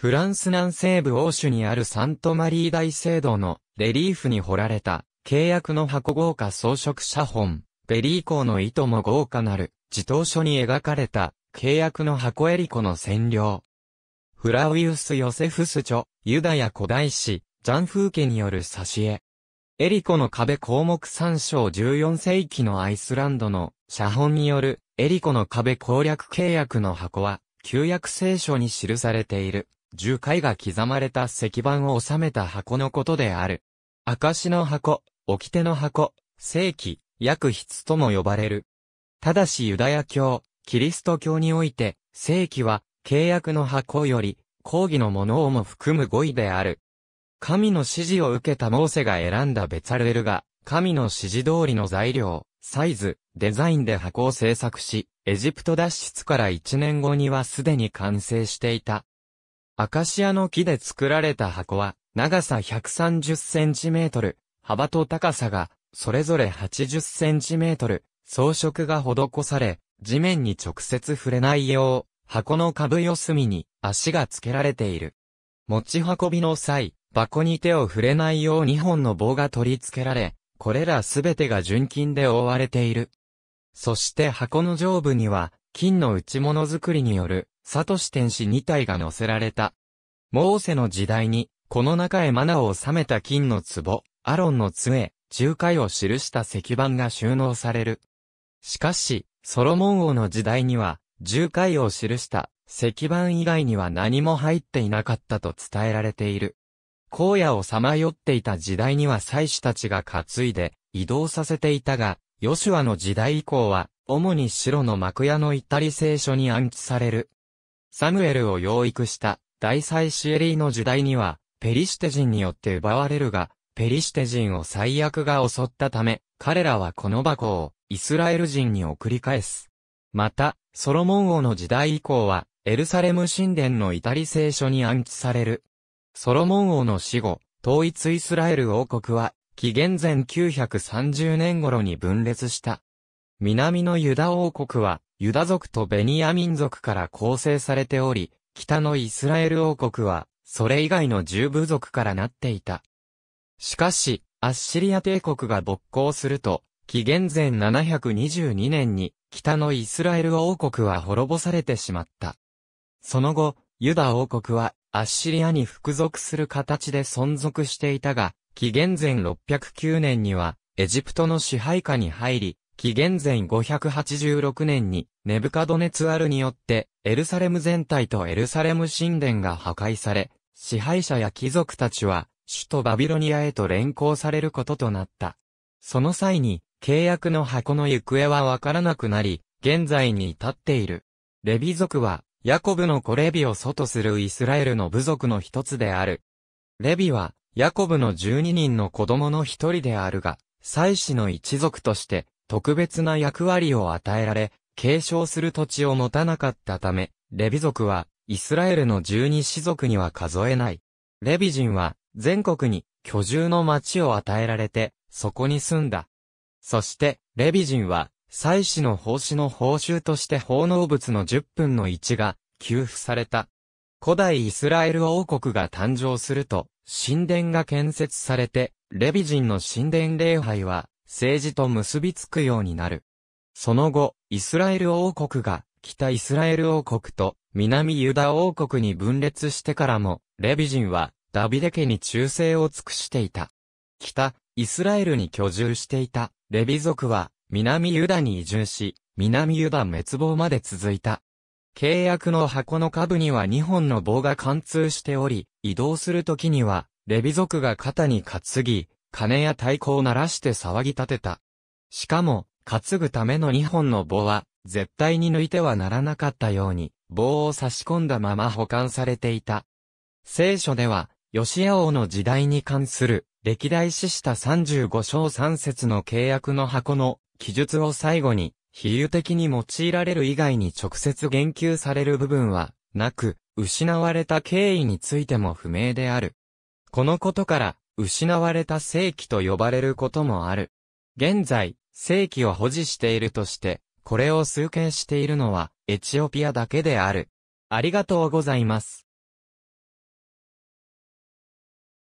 フランス南西部欧州にあるサントマリー大聖堂のレリーフに彫られた契約の箱豪華装飾写本、ベリー公の糸も豪華なる、自頭書に描かれた契約の箱エリコの占領。フラウィウス・ヨセフス著、ユダヤ古代史、ジャンフーケによる挿絵。エリコの壁項目参章14世紀のアイスランドの写本によるエリコの壁攻略契約の箱は、旧約聖書に記されている。樹海が刻まれた石板を収めた箱のことである。証の箱、掟の箱、正規、薬筆とも呼ばれる。ただしユダヤ教、キリスト教において、正規は、契約の箱より、抗議のものをも含む語彙である。神の指示を受けたモーセが選んだベツァルエルが、神の指示通りの材料、サイズ、デザインで箱を制作し、エジプト脱出から1年後にはすでに完成していた。アカシアの木で作られた箱は、長さ130センチメートル、幅と高さが、それぞれ80センチメートル、装飾が施され、地面に直接触れないよう、箱の株四隅に足が付けられている。持ち運びの際、箱に手を触れないよう2本の棒が取り付けられ、これらすべてが純金で覆われている。そして箱の上部には、金の内物作りによるサトシ天使2体が乗せられた。モーセの時代に、この中へマナを収めた金の壺、アロンの杖、仲介を記した石板が収納される。しかし、ソロモン王の時代には、仲介を記した石板以外には何も入っていなかったと伝えられている。荒野をさまよっていた時代には祭司たちが担いで移動させていたが、ヨシュアの時代以降は、主に白の幕屋の至り聖書に暗記される。サムエルを養育した大祭司エリーの時代には、ペリシテ人によって奪われるが、ペリシテ人を最悪が襲ったため、彼らはこの箱をイスラエル人に送り返す。また、ソロモン王の時代以降は、エルサレム神殿のイタリ聖書に暗記される。ソロモン王の死後、統一イスラエル王国は、紀元前930年頃に分裂した。南のユダ王国は、ユダ族とベニヤ民族から構成されており、北のイスラエル王国は、それ以外の十部族からなっていた。しかし、アッシリア帝国が勃興すると、紀元前722年に、北のイスラエル王国は滅ぼされてしまった。その後、ユダ王国は、アッシリアに服属する形で存続していたが、紀元前609年には、エジプトの支配下に入り、紀元前586年に、ネブカドネツアルによって、エルサレム全体とエルサレム神殿が破壊され、支配者や貴族たちは、首都バビロニアへと連行されることとなった。その際に、契約の箱の行方はわからなくなり、現在に至っている。レビ族は、ヤコブの子レビを祖とするイスラエルの部族の一つである。レビは、ヤコブの12人の子供の一人であるが、祭司の一族として、特別な役割を与えられ、継承する土地を持たなかったため、レビ族は、イスラエルの十二子族には数えない。レビ人は、全国に居住の町を与えられて、そこに住んだ。そして、レビ人は、祭祀の奉仕の報酬として奉納物の十分の一が給付された。古代イスラエル王国が誕生すると、神殿が建設されて、レビ人の神殿礼拝は政治と結びつくようになる。その後、イスラエル王国が北イスラエル王国と南ユダ王国に分裂してからも、レビ人はダビデ家に忠誠を尽くしていた。北、イスラエルに居住していたレビ族は南ユダに移住し、南ユダ滅亡まで続いた。契約の箱の下部には2本の棒が貫通しており、移動するときには、レビ族が肩に担ぎ、金や太鼓を鳴らして騒ぎ立てた。しかも、担ぐための2本の棒は、絶対に抜いてはならなかったように、棒を差し込んだまま保管されていた。聖書では、吉ア王の時代に関する、歴代史した35章3節の契約の箱の記述を最後に、比喩的に用いられる以外に直接言及される部分は、なく、失われた経緯についても不明である。このことから、失われた世紀と呼ばれることもある。現在、正規を保持しているとして、これを数件しているのは、エチオピアだけである。ありがとうございます。